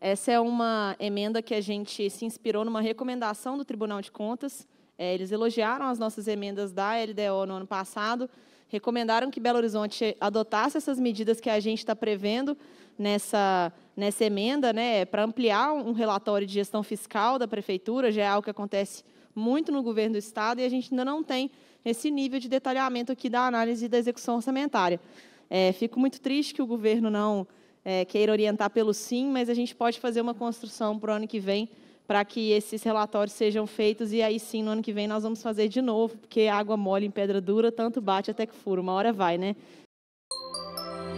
Essa é uma emenda que a gente se inspirou numa recomendação do Tribunal de Contas. É, eles elogiaram as nossas emendas da LDO no ano passado, recomendaram que Belo Horizonte adotasse essas medidas que a gente está prevendo nessa, nessa emenda, né, para ampliar um relatório de gestão fiscal da prefeitura, já é algo que acontece muito no governo do estado e a gente ainda não tem esse nível de detalhamento aqui da análise da execução orçamentária. É, fico muito triste que o governo não é, queira orientar pelo sim, mas a gente pode fazer uma construção para o ano que vem para que esses relatórios sejam feitos e aí sim no ano que vem nós vamos fazer de novo, porque água mole em pedra dura tanto bate até que fura, uma hora vai, né?